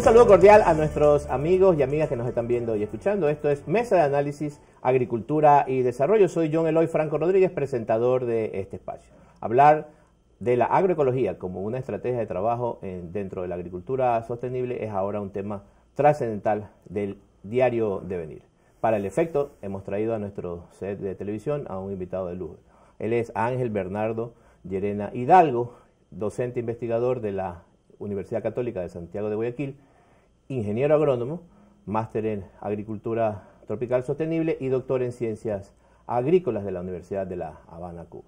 Un saludo cordial a nuestros amigos y amigas que nos están viendo y escuchando. Esto es Mesa de Análisis, Agricultura y Desarrollo. Soy John Eloy Franco Rodríguez, presentador de este espacio. Hablar de la agroecología como una estrategia de trabajo eh, dentro de la agricultura sostenible es ahora un tema trascendental del diario devenir. Para el efecto, hemos traído a nuestro set de televisión a un invitado de luz. Él es Ángel Bernardo Llerena Hidalgo, docente investigador de la Universidad Católica de Santiago de Guayaquil, ingeniero agrónomo, máster en Agricultura Tropical Sostenible y doctor en Ciencias Agrícolas de la Universidad de La Habana, Cuba.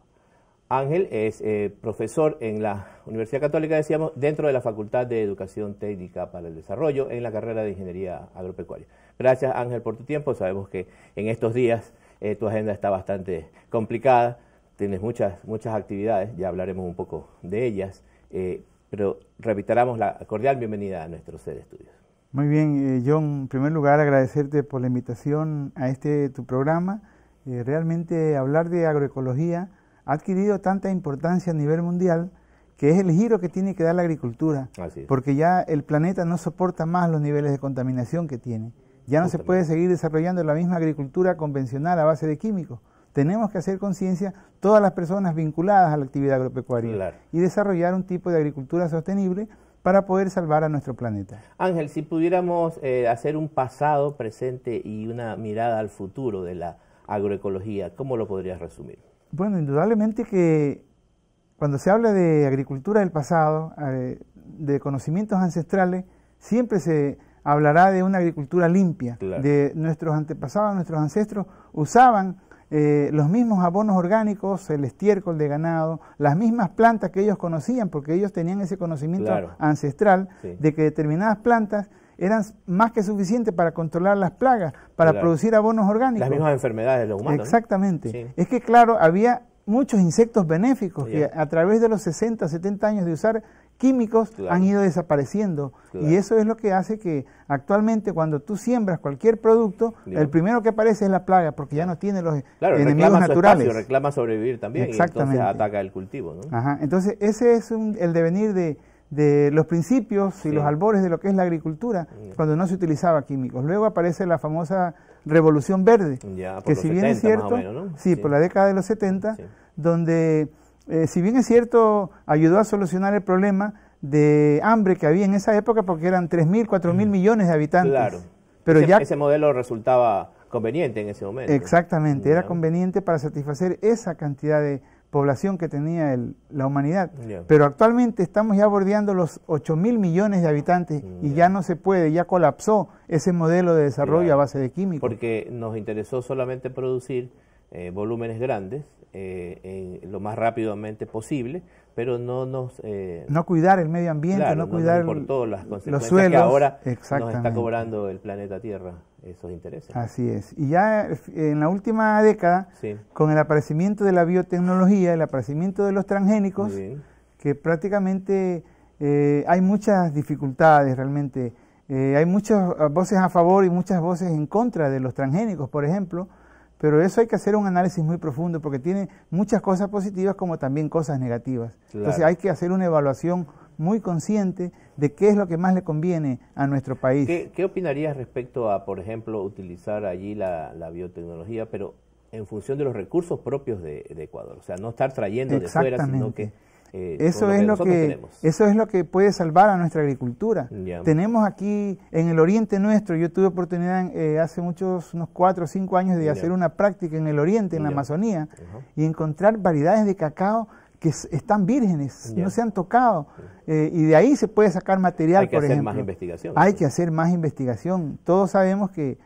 Ángel es eh, profesor en la Universidad Católica, decíamos, dentro de la Facultad de Educación Técnica para el Desarrollo en la carrera de Ingeniería Agropecuaria. Gracias Ángel por tu tiempo, sabemos que en estos días eh, tu agenda está bastante complicada, tienes muchas, muchas actividades, ya hablaremos un poco de ellas, eh, pero reiteramos la cordial bienvenida a nuestro seres estudios. Muy bien, eh, John, en primer lugar agradecerte por la invitación a este tu programa. Eh, realmente hablar de agroecología ha adquirido tanta importancia a nivel mundial que es el giro que tiene que dar la agricultura, porque ya el planeta no soporta más los niveles de contaminación que tiene. Ya no se puede seguir desarrollando la misma agricultura convencional a base de químicos tenemos que hacer conciencia todas las personas vinculadas a la actividad agropecuaria y desarrollar un tipo de agricultura sostenible para poder salvar a nuestro planeta. Ángel, si pudiéramos eh, hacer un pasado, presente y una mirada al futuro de la agroecología, ¿cómo lo podrías resumir? Bueno, indudablemente que cuando se habla de agricultura del pasado, eh, de conocimientos ancestrales, siempre se hablará de una agricultura limpia. De nuestros antepasados, nuestros ancestros usaban eh, los mismos abonos orgánicos, el estiércol de ganado, las mismas plantas que ellos conocían, porque ellos tenían ese conocimiento ancestral de que determinadas plantas eran más que suficientes para controlar las plagas, para producir abonos orgánicos. Las mismas enfermedades de los humanos. Exactamente. Es que, claro, había muchos insectos benéficos que a través de los 60, 70 años de usar químicos han ido desapareciendo. Y eso es lo que hace que actualmente cuando tú siembras cualquier producto, el primero que aparece es la plaga, porque ya no tiene los enemigos naturales. Su reclama sobrevivir también, Exactamente. Y entonces ataca el cultivo. Entonces ese es el devenir de, los principios y los albores de lo que es la agricultura, mm. cuando no se utilizaba químicos. Luego aparece la famosa revolución verde, que si bien es cierto, por la década de los 70, donde eh, si bien es cierto, ayudó a solucionar el problema de hambre que había en esa época porque eran 3.000, 4.000 millones de habitantes. Claro. Pero ya... ese modelo resultaba conveniente en ese momento. Exactamente, era conveniente para satisfacer esa cantidad de población que tenía la humanidad. Pero actualmente estamos ya bordeando los 8.000 mil millones de habitantes y ya no se puede, ya colapsó ese modelo de desarrollo a base de químicos. Porque nos interesó solamente producir eh, volúmenes grandes eh, lo más rápidamente posible, pero no nos... Eh, no cuidar el medio ambiente, no, cuidar los suelos, que ahora nos está cobrando el planeta Tierra esos intereses. Así es. Y ya eh, en la última década, con el aparecimiento de la biotecnología, el aparecimiento de los transgénicos, que prácticamente hay muchas dificultades realmente. hay muchas ah, voces a favor y muchas voces en contra de los transgénicos, por ejemplo. Pero eso hay que hacer un análisis muy profundo porque tiene muchas cosas positivas como también cosas negativas. Entonces hay que hacer una evaluación muy consciente de qué es lo que más le conviene a nuestro país. ¿Qué, opinarías respecto a, por ejemplo, utilizar allí la, biotecnología, pero en función de los recursos propios de, de, Ecuador. O sea, no estar trayendo de fuera, sino que eh, eso, es lo que, eso es lo que puede salvar a nuestra agricultura. Tenemos aquí en el oriente nuestro, yo tuve oportunidad eh, hace muchos, unos cuatro o cinco años de hacer una práctica en el oriente, en la Amazonía, y encontrar variedades de cacao que están vírgenes, no se han tocado. Eh, y de ahí se puede sacar material, por ejemplo. Hay que hacer más investigación. Hay que hacer más investigación. Todos sabemos que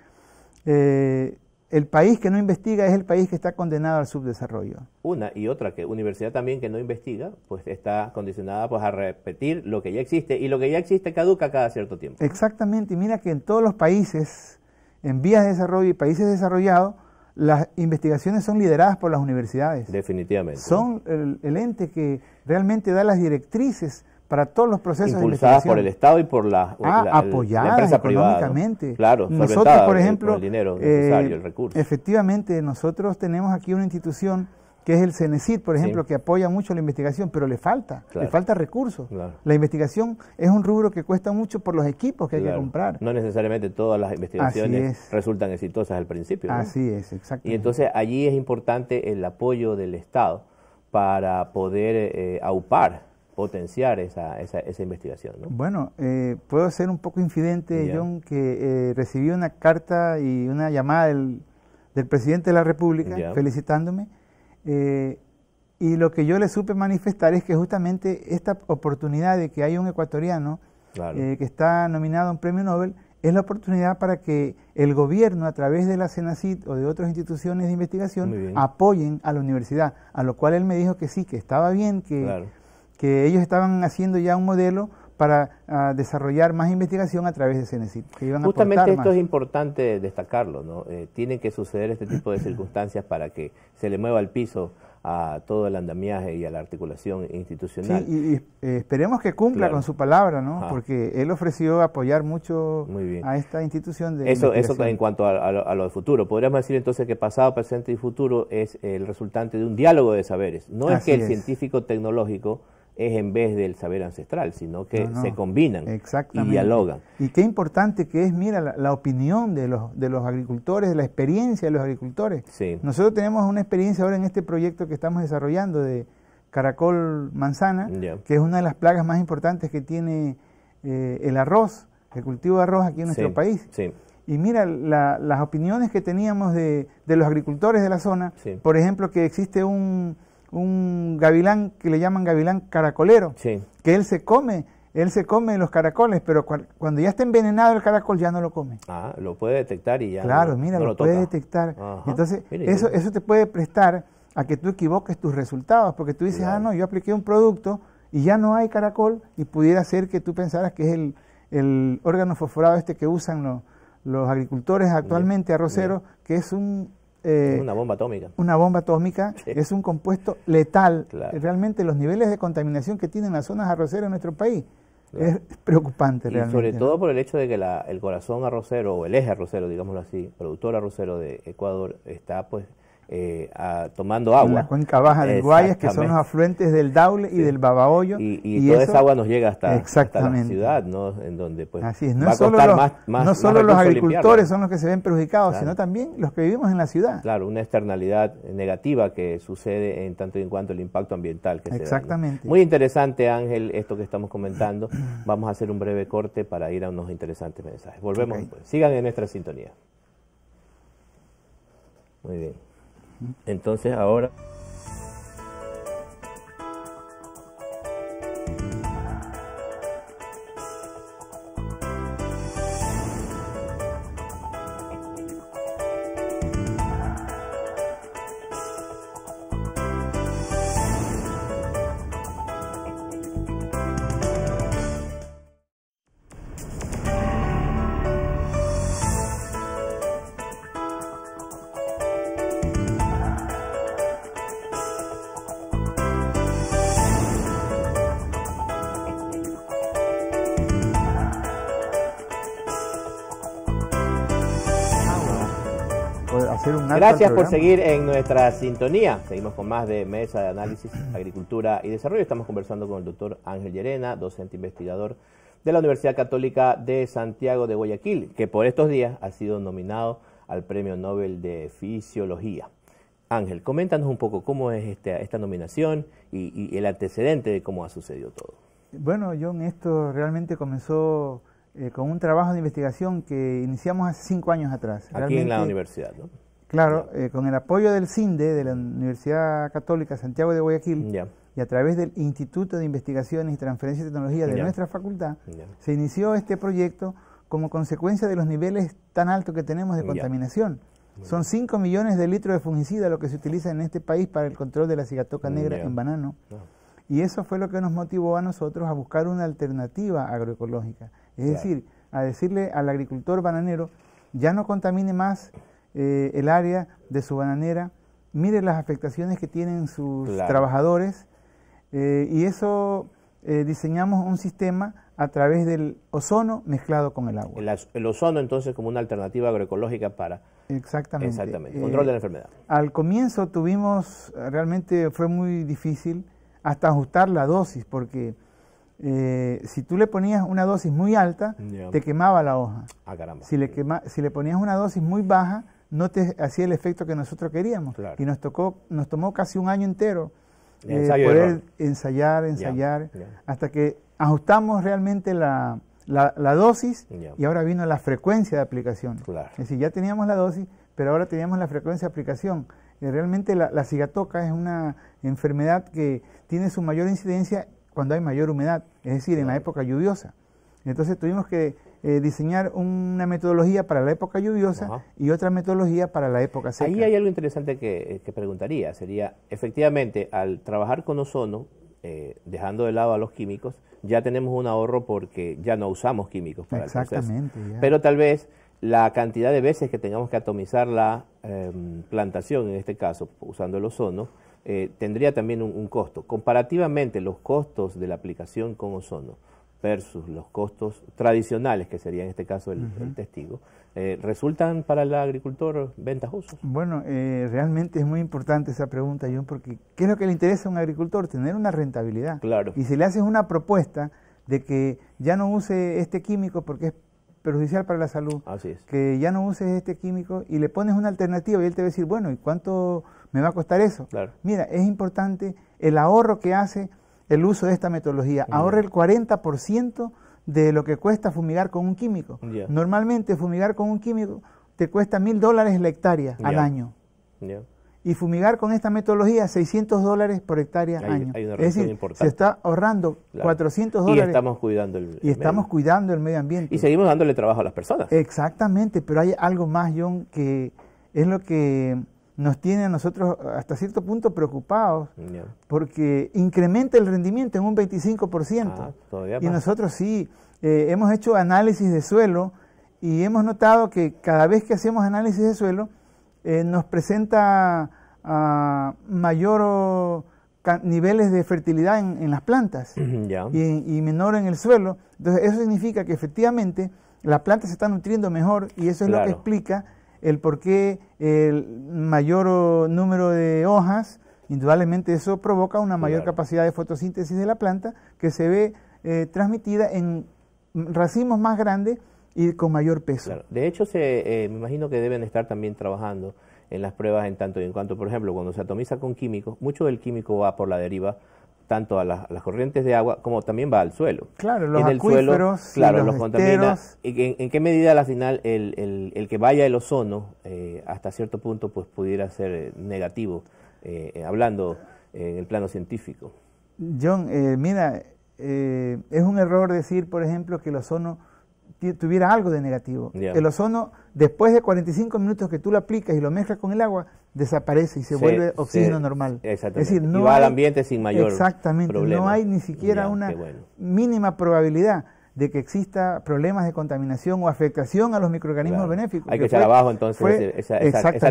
el país que no investiga es el país que está condenado al subdesarrollo. Una y otra, que universidad también que no investiga, pues está condicionada pues, a repetir lo que ya existe y lo que ya existe caduca cada cierto tiempo. Exactamente, y mira que en todos los países, en vías de desarrollo y países desarrollados, las investigaciones son lideradas por las universidades. Definitivamente. Son el, el ente que realmente da las directrices para todos los procesos impulsadas por el Estado y por la, ah, apoyadas económicamente. claro, nosotros, por ejemplo, el dinero necesario, el eh, recurso. Efectivamente, nosotros tenemos aquí una institución que es el CENECIT, por ejemplo, que apoya mucho la investigación, pero le falta, le falta recursos. La investigación es un rubro que cuesta mucho por los equipos que hay que comprar. No necesariamente todas las investigaciones resultan exitosas al principio. Así es, exacto. Y entonces allí es importante el apoyo del Estado para poder eh, aupar potenciar esa, esa, esa investigación. ¿no? Bueno, eh, puedo ser un poco infidente, yo que eh, recibí una carta y una llamada del, del presidente de la República felicitándome. Eh, y lo que yo le supe manifestar es que justamente esta oportunidad de que hay un ecuatoriano que está nominado a un premio Nobel es la oportunidad para que el gobierno, a través de la CENACIT o de otras instituciones de investigación, apoyen a la universidad. A lo cual él me dijo que sí, que estaba bien, que que ellos estaban haciendo ya un modelo para ah, desarrollar más investigación a través de CENESID. Justamente esto es importante destacarlo, ¿no? Eh, tienen que suceder este tipo de circunstancias para que se le mueva el piso a todo el andamiaje y a la articulación institucional. Sí, y, eh, esperemos que cumpla con su palabra, ¿no? Porque él ofreció apoyar mucho a esta institución. De eso, eso en cuanto a, lo, de futuro. Podríamos decir entonces que pasado, presente y futuro es el resultante de un diálogo de saberes. No es que el científico tecnológico es en vez del saber ancestral, sino que se combinan y dialogan. Y qué importante que es, mira, la, opinión de los, de los agricultores, la experiencia de los agricultores. Nosotros tenemos una experiencia ahora en este proyecto que estamos desarrollando de caracol manzana, que es una de las plagas más importantes que tiene eh, el arroz, el cultivo de arroz aquí en nuestro país. Y mira las opiniones que teníamos de, los agricultores de la zona, por ejemplo, que existe un, un gavilán que le llaman gavilán caracolero, que él se come, él se come los caracoles, pero cuando ya está envenenado el caracol ya no lo come. Ah, lo puede detectar y ya. Claro, mira, lo, puede detectar. Entonces, eso, eso te puede prestar a que tú equivoques tus resultados, porque tú dices, ah, no, yo apliqué un producto y ya no hay caracol y pudiera ser que tú pensaras que es el, el órgano fosforado este que usan los, los agricultores actualmente, arroceros, que es un eh, una bomba atómica. Una bomba atómica es un compuesto letal. Eh, realmente los niveles de contaminación que tienen las zonas arroceras en nuestro país es preocupante y Sobre todo por el hecho de que el corazón arrocero o el eje arrocero, digámoslo así, productor arrocero de Ecuador está pues eh, tomando agua. En la cuenca baja de Guayas, que son los afluentes del Daule y del Babahoyo. Y, toda esa agua nos llega hasta, la ciudad, ¿no? En donde pues No va a costar más, No solo los agricultores son los que se ven perjudicados, sino también los que vivimos en la ciudad. Claro, una externalidad negativa que sucede en tanto y en cuanto el impacto ambiental que Exactamente. Se Muy interesante, Ángel, esto que estamos comentando. Vamos a hacer un breve corte para ir a unos interesantes mensajes. Volvemos Sigan en nuestra sintonía. Muy bien. Entonces ahora Gracias por seguir en nuestra sintonía. Seguimos con más de Mesa de Análisis, Agricultura y Desarrollo. Estamos conversando con el doctor Ángel Llerena, docente investigador de la Universidad Católica de Santiago de Guayaquil, que por estos días ha sido nominado al Premio Nobel de Fisiología. Ángel, coméntanos un poco cómo es este, esta, nominación y, el antecedente de cómo ha sucedido todo. Bueno, John, esto realmente comenzó eh, con un trabajo de investigación que iniciamos hace cinco años atrás. Aquí en la universidad, ¿no? Claro, eh, con el apoyo del CINDE, de la Universidad Católica Santiago de Guayaquil, y a través del Instituto de Investigaciones y Transferencia de Tecnología de nuestra facultad, se inició este proyecto como consecuencia de los niveles tan altos que tenemos de contaminación. Son 5 millones de litros de fungicida lo que se utiliza en este país para el control de la cigatoca negra en banano. Ah. Y eso fue lo que nos motivó a nosotros a buscar una alternativa agroecológica. Es decir, a decirle al agricultor bananero, ya no contamine más eh, el área de su bananera, mire las afectaciones que tienen sus trabajadores eh, y eso eh, diseñamos un sistema a través del ozono mezclado con el agua. El, ozono entonces como una alternativa agroecológica para... Exactamente. control de la enfermedad. Al comienzo tuvimos, realmente fue muy difícil hasta ajustar la dosis porque... si tú le ponías una dosis muy alta, te quemaba la hoja. Ah, si, le si le ponías una dosis muy baja, no te hacía el efecto que nosotros queríamos. Y nos, tocó, nos tomó casi un año entero eh, poder ensayar, ensayar, hasta que ajustamos realmente la, la, dosis y ahora vino la frecuencia de aplicación. Es decir, ya teníamos la dosis, pero ahora teníamos la frecuencia de aplicación. Y eh, realmente la, la cigatoca es una enfermedad que tiene su mayor incidencia cuando hay mayor humedad, es decir, en la época lluviosa. Entonces tuvimos que eh, diseñar una metodología para la época lluviosa y otra metodología para la época seca. Ahí hay algo interesante que, eh, preguntaría, sería, efectivamente, al trabajar con ozono, eh, dejando de lado a los químicos, ya tenemos un ahorro porque ya no usamos químicos para Exactamente, Pero tal vez la cantidad de veces que tengamos que atomizar la em, plantación, en este caso, usando el ozono, tendría también un, costo. Comparativamente, los costos de la aplicación con ozono versus los costos tradicionales, que sería en este caso el, testigo, eh, ¿resultan para el agricultor ventajosos? Bueno, eh, realmente es muy importante esa pregunta, John, porque ¿qué es lo que le interesa a un agricultor? Tener una rentabilidad. Claro. Y si le haces una propuesta de que ya no use este químico porque es perjudicial para la salud, Así es. que ya no uses este químico y le pones una alternativa y él te va a decir, bueno, ¿y cuánto me va a costar eso? Claro. Mira, es importante el ahorro que hace el uso de esta metodología. Ahorra el 40% de lo que cuesta fumigar con un químico. Normalmente fumigar con un químico te cuesta mil dólares la hectárea al año. Y fumigar con esta metodología 600 dólares por hectárea al año. es se está ahorrando 400 dólares. Y estamos cuidando el, y estamos cuidando el medio ambiente. Y seguimos dándole trabajo a las personas. Exactamente, pero hay algo más, John, que es lo que nos tiene a nosotros hasta cierto punto preocupados porque incrementa el rendimiento en un 25%. Ah, y nosotros sí, eh, hemos hecho análisis de suelo y hemos notado que cada vez que hacemos análisis de suelo eh, nos presenta mayores mayor niveles de fertilidad en, las plantas y, menor en el suelo. Entonces eso significa que efectivamente la planta se está nutriendo mejor y eso es lo que explica el por qué el mayor número de hojas, indudablemente eso provoca una mayor capacidad de fotosíntesis de la planta que se ve eh, transmitida en racimos más grandes y con mayor peso. De hecho, eh, me imagino que deben estar también trabajando en las pruebas en tanto y en cuanto, por ejemplo, cuando se atomiza con químicos, mucho del químico va por la deriva tanto a, las corrientes de agua como también va al suelo. Claro, los en el suelo, claro, los, los ¿En, qué medida, al final, el, que vaya el ozono eh, hasta cierto punto pues pudiera ser eh, negativo, eh, hablando en el plano científico? John, mira, es un error decir, por ejemplo, que el ozono tuviera algo de negativo. El ozono, después de 45 minutos que tú lo aplicas y lo mezclas con el agua, desaparece y se, vuelve oxígeno normal. Exactamente. Es decir, no va hay, al ambiente sin mayor Exactamente. No hay ni siquiera una mínima probabilidad de que exista problemas de contaminación o afectación a los microorganismos benéficos. Hay que, echar abajo entonces esa,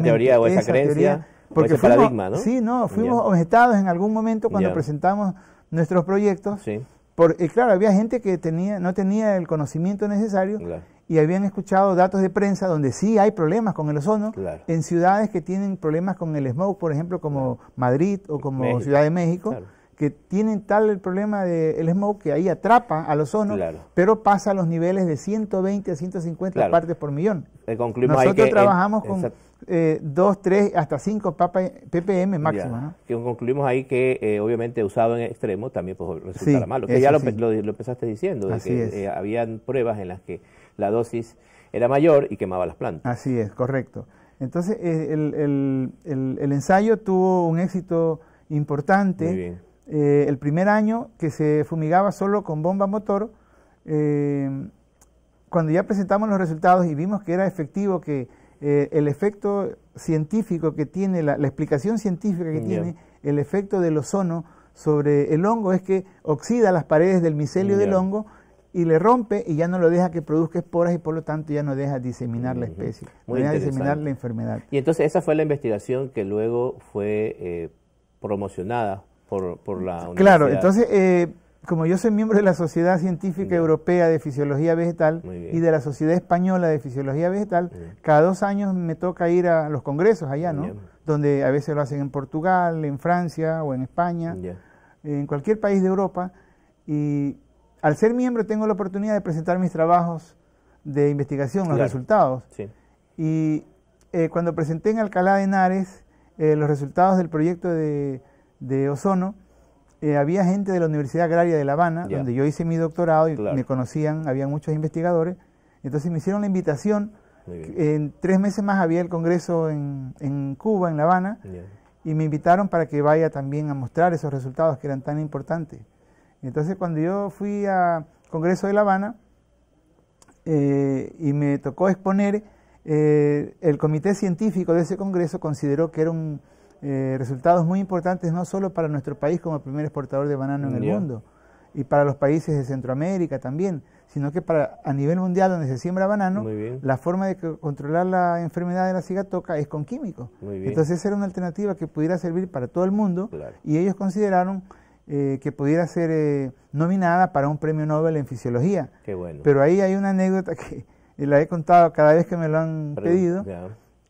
teoría o esa, creencia porque fuimos, ¿no? Sí, no, fuimos objetados en algún momento cuando presentamos nuestros proyectos. Sí por, claro, había gente que tenía, no tenía el conocimiento necesario y habían escuchado datos de prensa donde sí hay problemas con el ozono en ciudades que tienen problemas con el smog, por ejemplo, como Madrid o como Ciudad de México, que tienen tal el problema del smoke smog que ahí atrapa al ozono, pero pasa a los niveles de 120 a 150 partes por millón. Eh, Nosotros eh, trabajamos con 2, eh, 3, hasta 5 ppm máxima, Que concluimos ahí que eh, obviamente usado en extremo también pues, resultará malo. Que ya lo, empezaste diciendo, que eh, había pruebas en las que la dosis era mayor y quemaba las plantas. Así es, correcto. Entonces el, el ensayo tuvo un éxito importante. Muy el primer año que se fumigaba solo con bomba motor, cuando ya presentamos los resultados y vimos que era efectivo que eh, el efecto científico que tiene, la, explicación científica que tiene el efecto del ozono sobre el hongo es que oxida las paredes del micelio del hongo y le rompe y ya no lo deja que produzca esporas y por lo tanto ya no deja diseminar la especie, no deja diseminar la enfermedad. Y entonces esa fue la investigación que luego fue eh, promocionada por, por la universidad. Claro, entonces eh, como yo soy miembro de la Sociedad Científica Europea de Fisiología Vegetal y de la Sociedad Española de Fisiología Vegetal, cada dos años me toca ir a los congresos allá, ¿no? Donde a veces lo hacen en Portugal, en Francia o en España, en cualquier país de Europa. Y al ser miembro tengo la oportunidad de presentar mis trabajos de investigación, los resultados. Y eh, cuando presenté en Alcalá de Henares eh, los resultados del proyecto de ozono, eh, había gente de la Universidad Agraria de La Habana, donde yo hice mi doctorado y me conocían, había muchos investigadores. Entonces me hicieron la invitación. En tres meses más había el congreso en, Cuba, en La Habana, y me invitaron para que vaya también a mostrar esos resultados que eran tan importantes. Entonces cuando yo fui al congreso de La Habana eh, y me tocó exponer, eh, el comité científico de ese congreso consideró que era un eh, resultados muy importantes no solo para nuestro país como primer exportador de banano en el mundo y para los países de Centroamérica también, sino que para a nivel mundial donde se siembra banano, la forma de controlar la enfermedad de la cigatoca es con químicos. Entonces era una alternativa que pudiera servir para todo el mundo y ellos consideraron eh, que pudiera ser eh, nominada para un premio Nobel en fisiología. Pero ahí hay una anécdota que la he contado cada vez que me lo han pedido.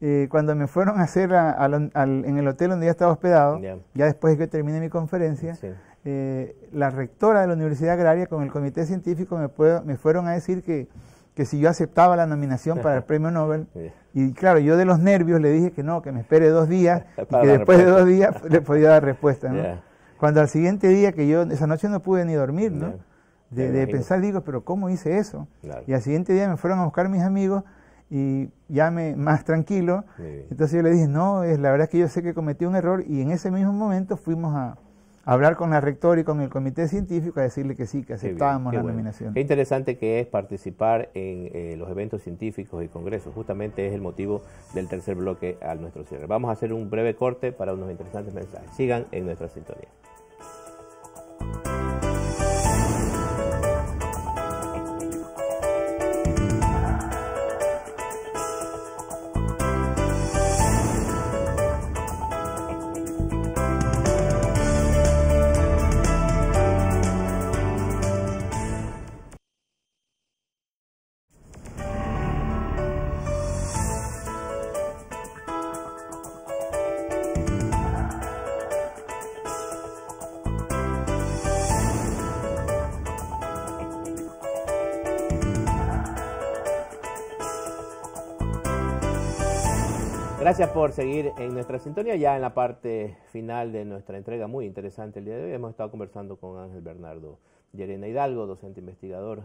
Eh, cuando me fueron a hacer en el hotel donde ya estaba hospedado, ya después de que terminé mi conferencia, eh, la rectora de la Universidad Agraria con el comité científico me, puedo, me fueron a decir que, que si yo aceptaba la nominación para el premio Nobel. Y claro, yo de los nervios le dije que no, que me espere dos días y que después de dos días le podía dar respuesta. Cuando al siguiente día, que yo esa noche no pude ni dormir, ¿no? De, pensar, digo, pero ¿cómo hice eso? Y al siguiente día me fueron a buscar mis amigos y ya me, más tranquilo. Entonces yo le dije, no, es, la verdad es que yo sé que cometí un error y en ese mismo momento fuimos a, hablar con la rectora y con el comité científico a decirle que sí, que aceptábamos la nominación. Qué interesante que es participar en eh, los eventos científicos y congresos. Justamente es el motivo del tercer bloque al nuestro cierre. Vamos a hacer un breve corte para unos interesantes mensajes. Sigan en nuestra sintonía. Gracias por seguir en nuestra sintonía. Ya en la parte final de nuestra entrega, muy interesante el día de hoy, hemos estado conversando con Ángel Bernardo Llerena Hidalgo, docente investigador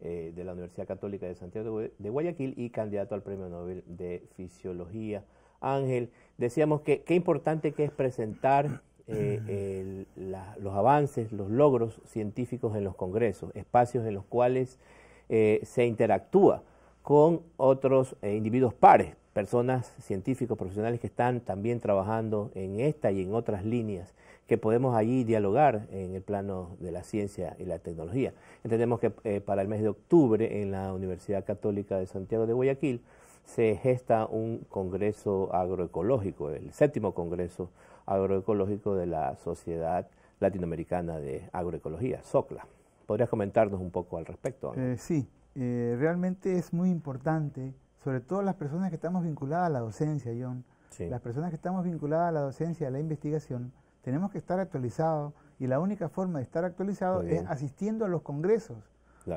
eh, de la Universidad Católica de Santiago de Guayaquil y candidato al Premio Nobel de Fisiología. Ángel, decíamos que qué importante que es presentar eh, los avances, los logros científicos en los congresos, espacios en los cuales eh, se interactúa con otros eh, individuos pares, personas, científicos, profesionales que están también trabajando en esta y en otras líneas, que podemos allí dialogar en el plano de la ciencia y la tecnología. Entendemos que eh, para el mes de octubre en la Universidad Católica de Santiago de Guayaquil se gesta un congreso agroecológico, el séptimo congreso agroecológico de la Sociedad Latinoamericana de Agroecología, SOCLA. ¿Podrías comentarnos un poco al respecto? Eh, sí, eh, realmente es muy importante, sobre todo las personas que estamos vinculadas a la docencia, John, las personas que estamos vinculadas a la docencia, a la investigación, tenemos que estar actualizados y la única forma de estar actualizados es asistiendo a los congresos.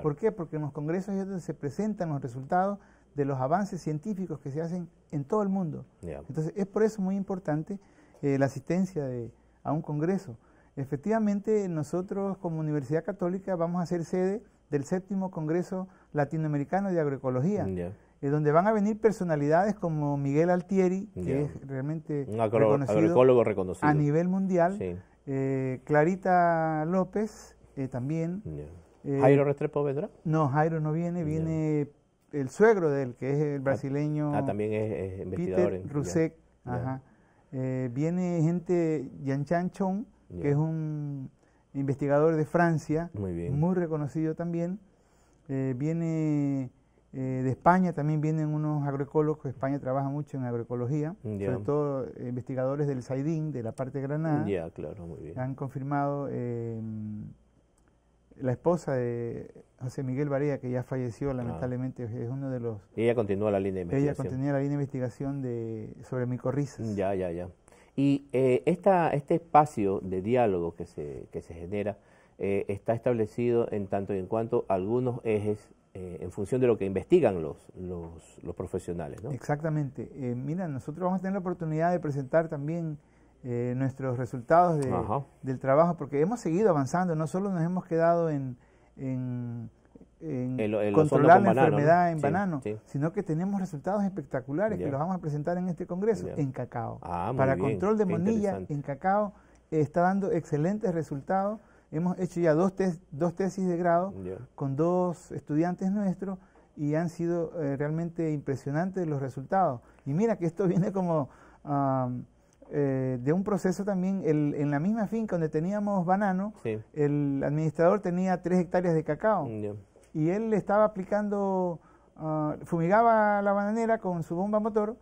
¿Por qué? Porque en los congresos se presentan los resultados de los avances científicos que se hacen en todo el mundo. Entonces, es por eso muy importante eh, la asistencia a un congreso. Efectivamente, nosotros como Universidad Católica vamos a ser sede del séptimo Congreso Latinoamericano de Agroecología, eh, donde van a venir personalidades como Miguel Altieri, que es realmente un reconocido agroecólogo reconocido a nivel mundial, eh, Clarita López eh, también. ¿Jairo Restrepo vendrá? No, Jairo no viene, viene el suegro de él, que es el ah, brasileño. Ah, también es, Peter Rusek, ajá. viene gente, Yan Chan Chong, que es un investigador de Francia, muy, reconocido también. Eh, viene eh, de España, también vienen unos agroecólogos, España trabaja mucho en agroecología, sobre todo eh, investigadores del Saidín, de la parte de Granada. claro, muy bien. Han confirmado em, la esposa de José Miguel Varea que ya falleció ah. lamentablemente, es uno de los... ella continúa la línea de investigación. Ella continuó la línea de investigación de, sobre micorrizas. Ya, ya, ya. Y eh, este espacio de diálogo que se, que se genera eh, está establecido en tanto y en cuanto algunos ejes eh, en función de lo que investigan los, los, profesionales. ¿no? Exactamente. Eh, mira, nosotros vamos a tener la oportunidad de presentar también nuestros resultados de, del trabajo, porque hemos seguido avanzando, no solo nos hemos quedado en en controlar la enfermedad en banano, sino que tenemos resultados espectaculares que los vamos a presentar en este congreso en cacao. Ah, Para control de monilla en cacao eh, está dando excelentes resultados. Hemos hecho ya dos, dos tesis de grado con dos estudiantes nuestros y han sido eh, realmente impresionantes los resultados. Y mira que esto viene como eh, de un proceso también, en la misma finca donde teníamos banano, el administrador tenía tres hectáreas de cacao y él le estaba aplicando, ah, fumigaba la bananera con su bomba motor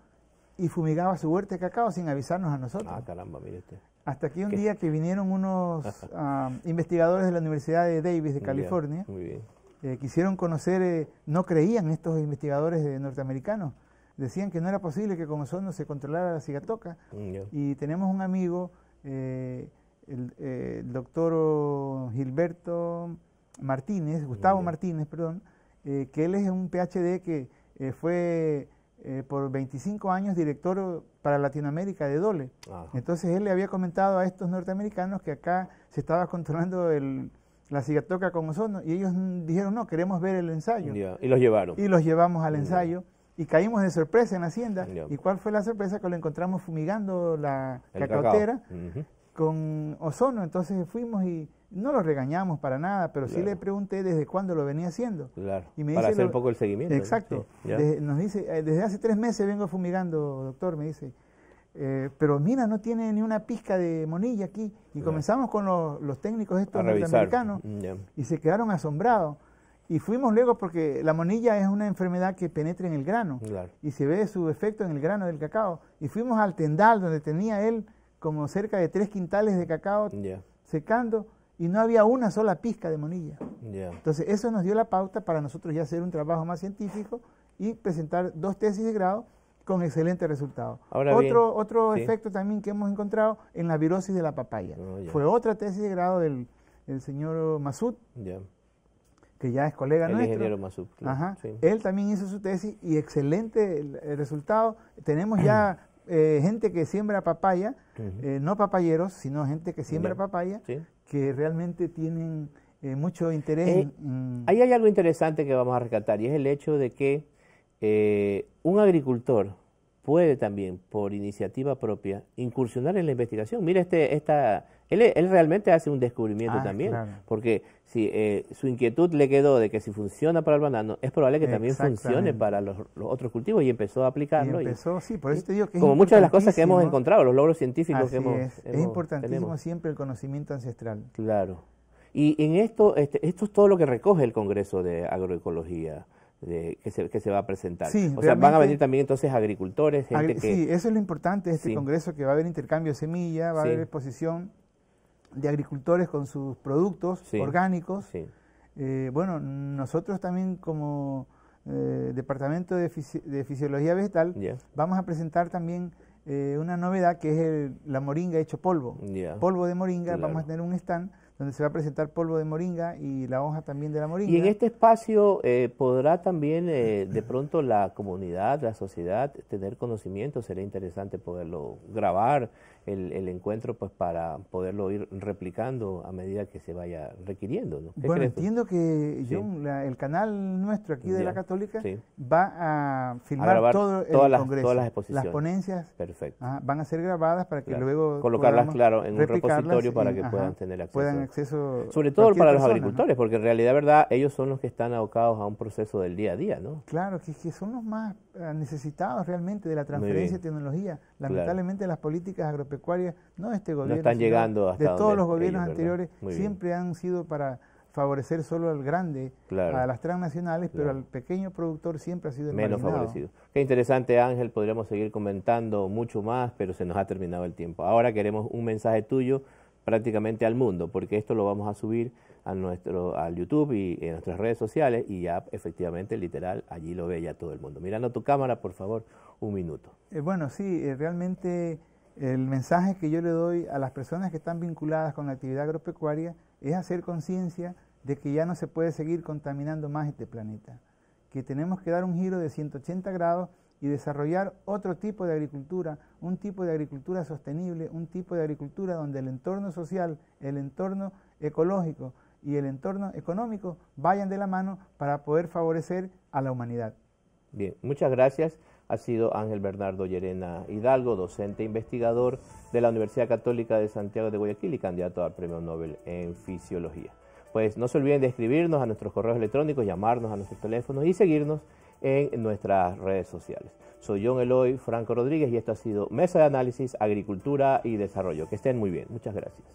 y fumigaba su huerta de cacao sin avisarnos a nosotros. Ah, caramba, mire usted. Hasta aquí un día que vinieron unos ah, investigadores de la Universidad de Davis de California, muy bien, eh, quisieron conocer, eh, no creían estos investigadores de norteamericanos, decían que no era posible que con no se controlara la cigatoca. Mm, y tenemos un amigo, eh, el, doctor Gilberto Martínez, Gustavo Martínez, perdón, eh, que él es un PhD que eh, fue eh, por 25 años director para Latinoamérica de Dole. Entonces él le había comentado a estos norteamericanos que acá se estaba controlando la cigatoca con ozono y ellos dijeron, no, queremos ver el ensayo. Y los llevaron. Y los llevamos al ensayo. Y caímos de sorpresa en hacienda. ¿Y cuál fue la sorpresa? Que lo encontramos fumigando la con ozono. Entonces fuimos y no lo regañamos para nada, pero sí le pregunté desde cuándo lo venía haciendo. Claro. Y me para hacer un poco el seguimiento. Exacto. nos dice, eh, desde hace tres meses vengo fumigando, doctor, me dice. Eh, pero mira, no tiene ni una pizca de monilla aquí. Y comenzamos con los, técnicos estos norteamericanos mm, y se quedaron asombrados. Y fuimos luego porque la monilla es una enfermedad que penetra en el grano y se ve su efecto en el grano del cacao. Y fuimos al tendal donde tenía él como cerca de tres quintales de cacao secando y no había una sola pizca de monilla. Entonces, eso nos dio la pauta para nosotros ya hacer un trabajo más científico y presentar dos tesis de grado con excelente resultado. otro otro efecto también que hemos encontrado en la virosis de la papaya. Ah, Fue otra tesis de grado del, señor Masud, que ya es colega nuestro. Ingeniero Masud, Ajá. Él también hizo su tesis y excelente resultado. Tenemos ya Eh, gente que siembra papaya, eh, no papayeros, sino gente que siembra papaya, que realmente tienen eh, mucho interés. Ahí hay algo interesante que vamos a rescatar y es el hecho de que un agricultor, puede también, por iniciativa propia, incursionar en la investigación. Mira, este, esta, él, realmente hace un descubrimiento ah, también, porque si eh, su inquietud le quedó de que si funciona para el banano, es probable que también funcione para los, otros cultivos y empezó a aplicarlo. empezó, sí, por eso que Como muchas de las cosas que hemos encontrado, los logros científicos que hemos, es. importantísimo siempre el conocimiento ancestral. Claro. Y en esto, este, esto es todo lo que recoge el Congreso de Agroecología que, se, va a presentar. o sea, van a venir también entonces agricultores, gente Sí, eso es lo importante este congreso, que va a haber intercambio de semillas, va a haber exposición de agricultores con sus productos orgánicos. Eh, bueno, nosotros también como eh, Departamento de, Fisiología Vegetal vamos a presentar también eh, una novedad que es la moringa hecho polvo. Polvo de moringa, vamos a tener un stand donde se va a presentar polvo de moringa y la hoja también de la moringa. Y en este espacio eh, podrá también eh, de pronto la comunidad, la sociedad tener conocimiento, sería interesante poderlo grabar el, encuentro pues para poderlo ir replicando a medida que se vaya requiriendo. Bueno, entiendo que el canal nuestro aquí de la Católica va a filmar todas las, exposiciones. Las ponencias Perfecto. Ah, van a ser grabadas para que luego... Colocarlas, claro, en un repositorio para que puedan tener acceso. acceso Sobre todo para los agricultores, porque en realidad, verdad, ellos son los que están abocados a un proceso del día a día, ¿no? Claro, que son los más eh, necesitado realmente de la transferencia de tecnología. Lamentablemente las políticas agropecuarias, no este gobierno, están llegando hasta de todos los gobiernos anteriores, siempre han sido para favorecer solo al grande, a las transnacionales, pero al pequeño productor siempre ha sido el menos favorecido. Qué interesante Ángel, podríamos seguir comentando mucho más, pero se nos ha terminado el tiempo. Ahora queremos un mensaje tuyo prácticamente al mundo, porque esto lo vamos a subir a nuestro, al YouTube y en nuestras redes sociales y ya efectivamente, literal, allí lo ve ya todo el mundo. Mirando tu cámara, por favor, un minuto. Eh, bueno, sí, eh, realmente el mensaje que yo le doy a las personas que están vinculadas con la actividad agropecuaria es hacer conciencia de que ya no se puede seguir contaminando más este planeta, que tenemos que dar un giro de 180 grados y desarrollar otro tipo de agricultura, un tipo de agricultura sostenible, un tipo de agricultura donde el entorno social, el entorno ecológico, y el entorno económico vayan de la mano para poder favorecer a la humanidad. Bien, muchas gracias. Ha sido Ángel Bernardo Llerena Hidalgo, docente e investigador de la Universidad Católica de Santiago de Guayaquil y candidato al Premio Nobel en Fisiología. Pues no se olviden de escribirnos a nuestros correos electrónicos, llamarnos a nuestros teléfonos y seguirnos en nuestras redes sociales. Soy John Eloy Franco Rodríguez y esto ha sido Mesa de Análisis, Agricultura y Desarrollo. Que estén muy bien. Muchas gracias.